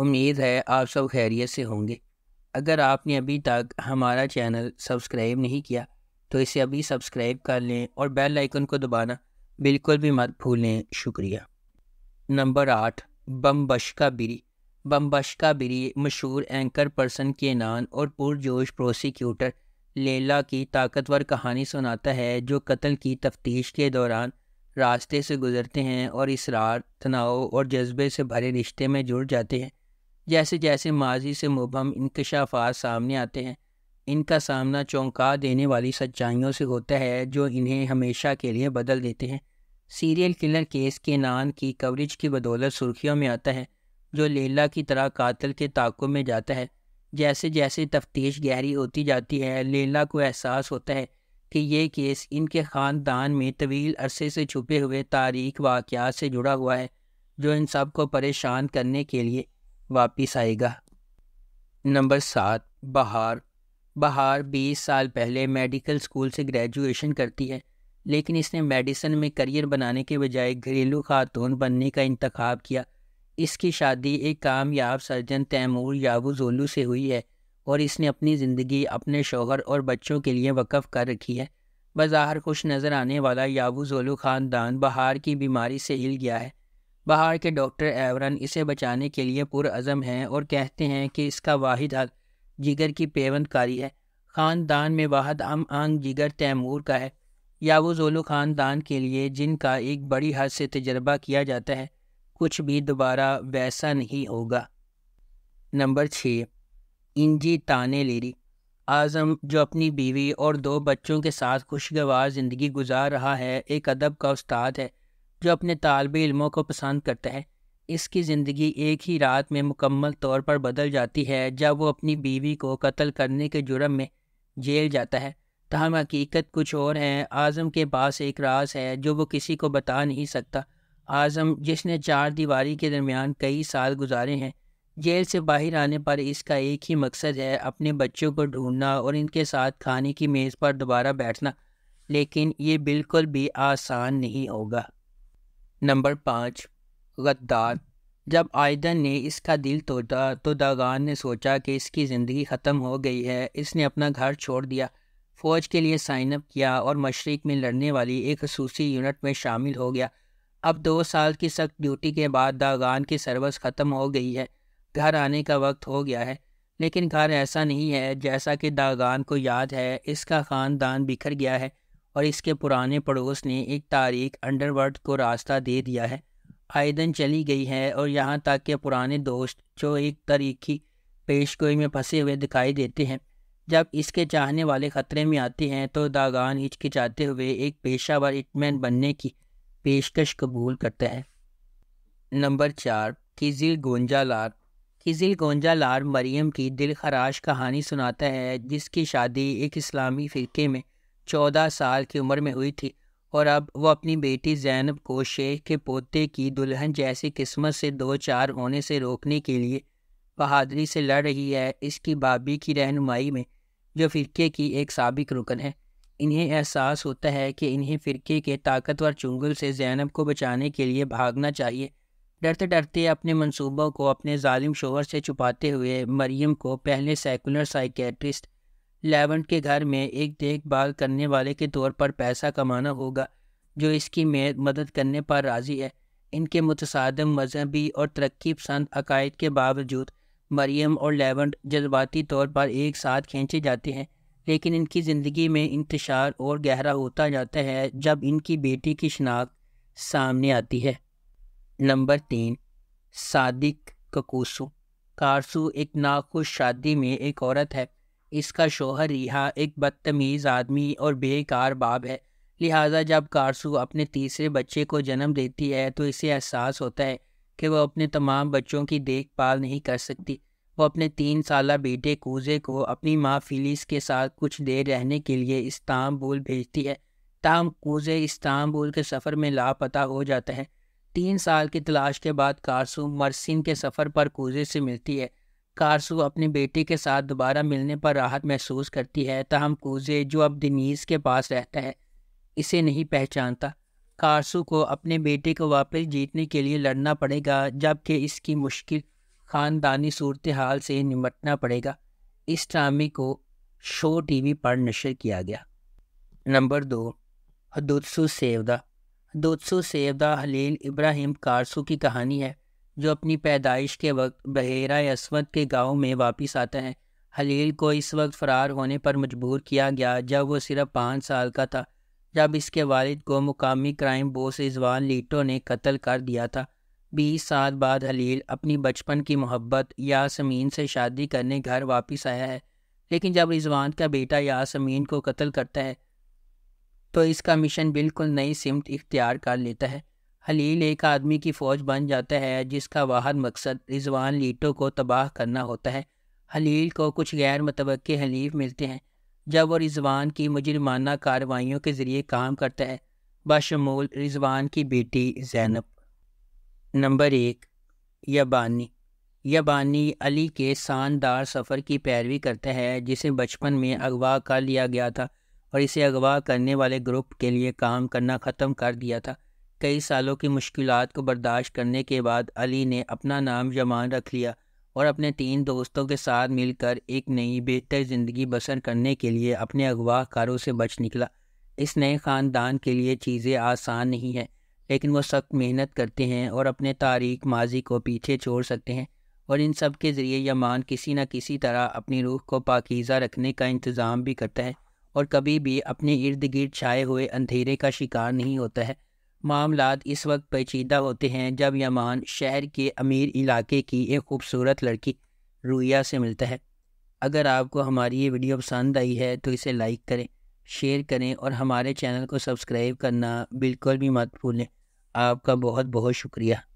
उम्मीद है आप सब खैरियत से होंगे अगर आपने अभी तक हमारा चैनल सब्सक्राइब नहीं किया तो इसे अभी सब्सक्राइब कर लें और बेल आइकन को दबाना बिल्कुल भी मत भूलें शुक्रिया नंबर आठ बम्बशका बिरी बम्बशका बिरी मशहूर एंकर पर्सन के नान और पुरजोश प्रोसिक्यूटर लेला की ताकतवर कहानी सुनाता है जो कत्ल की तफ्तीश के दौरान रास्ते से गुजरते हैं और इसरार तनाव और जज्बे से भरे रिश्ते में जुड़ जाते हैं जैसे जैसे माजी से मुबम इंकशाफात सामने आते हैं इनका सामना चौंका देने वाली सच्चाइयों से होता है जो इन्हें हमेशा के लिए बदल देते हैं सीरियल किलर केस के नान की कवरेज की बदौलत सुर्खियों में आता है जो लेला की तरह कातल के ताक़ों में जाता है जैसे जैसे तफ्तीश गहरी होती जाती है लेला को एहसास होता है कि ये केस इनके ख़ानदान में तवील अरसे से छुपे हुए तारीख वाक़ से जुड़ा हुआ है जो इन सब को परेशान करने के लिए वापस आएगा नंबर सात बहार बहार बीस साल पहले मेडिकल स्कूल से ग्रेजुएशन करती है लेकिन इसने मेडिसिन में करियर बनाने के बजाय घरेलू खातून बनने का इंतखब किया इसकी शादी एक कामयाब सर्जन तैमूर याबूजोलू से हुई है और इसने अपनी ज़िंदगी अपने शोहर और बच्चों के लिए वक़ कर रखी है बाजार खुश नज़र आने वाला याबूजोलू ख़ानदान बहार की बीमारी से हिल गया है बाहर के डॉक्टर एवरन इसे बचाने के लिए पुरज़म हैं और कहते हैं कि इसका वाहिद हल जिगर की पेवंदकारी है ख़ानदान में वाहद अम आंग जिगर तैमूर का है या वो जोलो ख़ानदान के लिए जिनका एक बड़ी हद से तजर्बा किया जाता है कुछ भी दोबारा वैसा नहीं होगा नंबर छः इंजी ताने लेरी आज़म जो अपनी बीवी और दो बच्चों के साथ खुशगवार ज़िंदगी गुजार रहा है एक अदब का उस्ताद है जो अपने तालब इलमों को पसंद करता है इसकी ज़िंदगी एक ही रात में मुकम्मल तौर पर बदल जाती है जब वो अपनी बीवी को कत्ल करने के जुर्म में जेल जाता है तहम हकीकत कुछ और है आज़म के पास एक राज है जो वो किसी को बता नहीं सकता आज़म जिसने चार दीवारी के दरमियान कई साल गुजारे हैं जेल से बाहर आने पर इसका एक ही मकसद है अपने बच्चों को ढूंढना और इनके साथ खाने की मेज़ पर दोबारा बैठना लेकिन ये बिल्कुल भी आसान नहीं होगा नंबर पाँच गद्दार जब आयदन ने इसका दिल तोड़ा तो दागान ने सोचा कि इसकी ज़िंदगी ख़त्म हो गई है इसने अपना घर छोड़ दिया फ़ौज के लिए साइन अप किया और मशरक़ में लड़ने वाली एक खसूसी यूनिट में शामिल हो गया अब दो साल की सख्त ड्यूटी के बाद दागान की सर्विस ख़त्म हो गई है घर आने का वक्त हो गया है लेकिन घर ऐसा नहीं है जैसा कि दागान को याद है इसका ख़ानदान बिखर गया है और इसके पुराने पड़ोस ने एक तारीख अंडरवर्ल्ड को रास्ता दे दिया है आयदन चली गई है और यहाँ तक के पुराने दोस्त जो एक तारीखी पेशगोई में फंसे हुए दिखाई देते हैं जब इसके चाहने वाले ख़तरे में आते हैं तो दागान हिचकिचाते हुए एक पेशावर इटमैन बनने की पेशकश कबूल करता है नंबर चार किजिल गोंजालार किजिल गोंजालार मरियम की दिल खराश कहानी सुनाता है जिसकी शादी एक इस्लामी फ़िरके में चौदह साल की उम्र में हुई थी और अब वो अपनी बेटी जैनब को शेख के पोते की दुल्हन जैसी किस्मत से दो चार होने से रोकने के लिए बहादरी से लड़ रही है इसकी भाभी की रहनुमाई में जो फ़िरके की एक सबक रुकन है इन्हें एहसास होता है कि इन्हें फ़िरके के ताकतवर चुंगल से जैनब को बचाने के लिए भागना चाहिए डरते डरते अपने मंसूबों को अपने जालिम शोहर से छुपाते हुए मरियम को पहले सेकुलर साइकेट्रिस्ट लेवेंट के घर में एक देखभाल करने वाले के तौर पर पैसा कमाना होगा जो इसकी मदद करने पर राज़ी है इनके मुतसादम मजहबी और तरक्की पसंद अकायद के बावजूद मरियम और लेवेंट जज्बाती तौर पर एक साथ खींचे जाते हैं लेकिन इनकी ज़िंदगी में इंतशार और गहरा होता जाता है जब इनकी बेटी की शनाख्त सामने आती है नंबर तीन सादिक ककूसू कारसू एक नाखुश शादी में एक औरत है इसका शोहर रिहा एक बदतमीज़ आदमी और बेकार बाप है लिहाजा जब कारसू अपने तीसरे बच्चे को जन्म देती है तो इसे एहसास होता है कि वह अपने तमाम बच्चों की देखभाल नहीं कर सकती वो अपने तीन साल बेटे कूजे को अपनी माँ फिलिस के साथ कुछ देर रहने के लिए इस्तांबुल भेजती है ताम कूजे इस्तांबुल के सफ़र में लापता हो जाता है तीन साल की तलाश के बाद कारसू मरसिन के सफ़र पर कूजे से मिलती है कारसू अपनी बेटी के साथ दोबारा मिलने पर राहत महसूस करती है तहम कूजे जो अब दिनीस के पास रहता है इसे नहीं पहचानता कारसू को अपने बेटे को वापस जीतने के लिए लड़ना पड़ेगा जबकि इसकी मुश्किल ख़ानदानी सूरत हाल से निमटना पड़ेगा इस ड्रामे को शो टीवी पर नशर किया गया नंबर दो हदुत्सु सेवदा हदुत्सु सेवदा हलील इब्राहिम कारसू की कहानी है जो अपनी पैदाइश के वक्त बहेरा असवद के गांव में वापस आता है हलील को इस वक्त फ़रार होने पर मजबूर किया गया जब वो सिर्फ पाँच साल का था जब इसके वालिद को मुकामी क्राइम बोस इजवान लीटो ने कत्ल कर दिया था बीस साल बाद हलील अपनी बचपन की मोहब्बत यासमीन से शादी करने घर वापस आया है लेकिन जब रिजवान का बेटा यासमीन को कत्ल करता है तो इसका मिशन बिल्कुल नई सिमत इख्तियार कर लेता है हलील एक आदमी की फ़ौज बन जाता है जिसका वाहद मकसद रिजवान लीटो को तबाह करना होता है हलील को कुछ गैर मुतव हलीफ मिलते हैं जब वो रिजवान की मुजरमाना कार्रवाइयों के ज़रिए काम करता है बशमूल रिजवान की बेटी जैनब नंबर एक यबानी यबानी अली के शानदार सफ़र की पैरवी करता है जिसे बचपन में अगवा कर लिया गया था और इसे अगवा करने वाले ग्रुप के लिए काम करना ख़त्म कर दिया था कई सालों की मुश्किल को बर्दाश्त करने के बाद अली ने अपना नाम यमान रख लिया और अपने तीन दोस्तों के साथ मिलकर एक नई बेहतर ज़िंदगी बसर करने के लिए अपने अगवाकारों से बच निकला इस नए ख़ानदान के लिए चीज़ें आसान नहीं हैं लेकिन वो सख्त मेहनत करते हैं और अपने तारीख माजी को पीछे छोड़ सकते हैं और इन सब के ज़रिए यमान किसी न किसी तरह अपनी रूह को पाकिज़ा रखने का इंतज़ाम भी करता है और कभी भी अपने इर्द गिर्द छाए हुए अंधेरे का शिकार नहीं होता है मामला इस वक्त पेचीदा होते हैं जब यमान शहर के अमीर इलाके की एक खूबसूरत लड़की रुया से मिलता है अगर आपको हमारी ये वीडियो पसंद आई है तो इसे लाइक करें शेयर करें और हमारे चैनल को सब्सक्राइब करना बिल्कुल भी मत भूलें आपका बहुत बहुत शुक्रिया